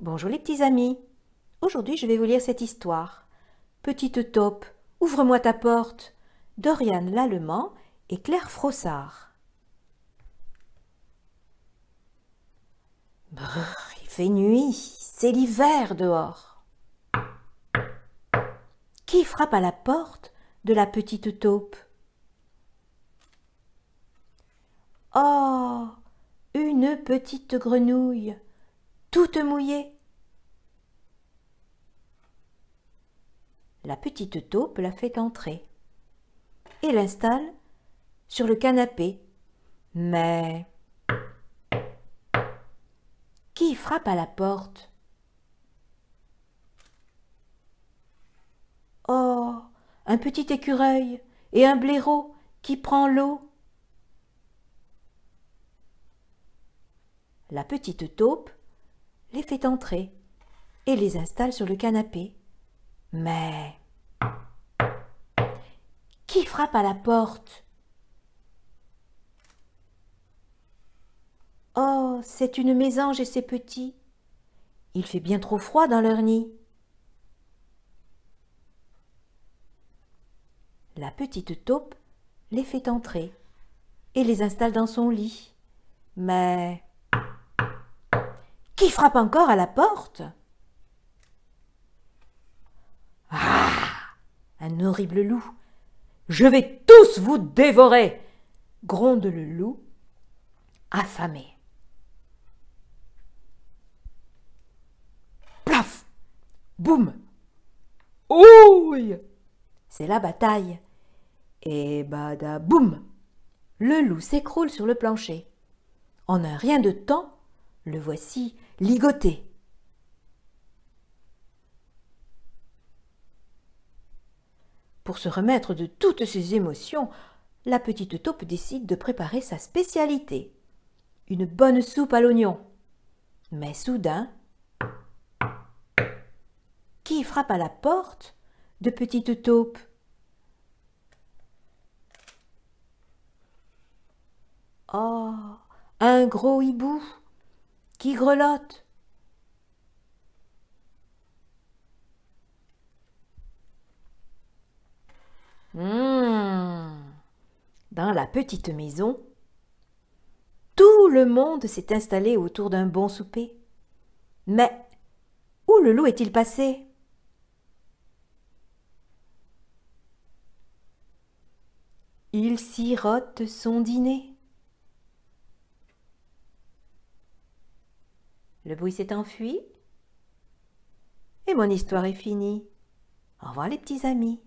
Bonjour les petits amis. Aujourd'hui, je vais vous lire cette histoire. Petite taupe, ouvre-moi ta porte. Dorian l'Allemand et Claire Frossard. Brrr, il fait nuit, c'est l'hiver dehors. Qui frappe à la porte de la petite taupe Oh, une petite grenouille toute mouillée. La petite taupe la fait entrer et l'installe sur le canapé. Mais qui frappe à la porte Oh, un petit écureuil et un blaireau qui prend l'eau. La petite taupe les fait entrer et les installe sur le canapé. Mais... Qui frappe à la porte Oh, c'est une mésange et ses petits. Il fait bien trop froid dans leur nid. La petite taupe les fait entrer et les installe dans son lit. Mais qui frappe encore à la porte Ah Un horrible loup Je vais tous vous dévorer gronde le loup, affamé. Plaf Boum Ouille C'est la bataille. Et bada boum Le loup s'écroule sur le plancher. En un rien de temps, le voici ligoter. Pour se remettre de toutes ses émotions, la petite taupe décide de préparer sa spécialité, une bonne soupe à l'oignon. Mais soudain, qui frappe à la porte de petite taupe Oh, un gros hibou qui grelotte. Hmm. Dans la petite maison, tout le monde s'est installé autour d'un bon souper. Mais où le loup est-il passé Il sirote son dîner. Le bruit s'est enfui et mon histoire est finie. Au revoir les petits amis.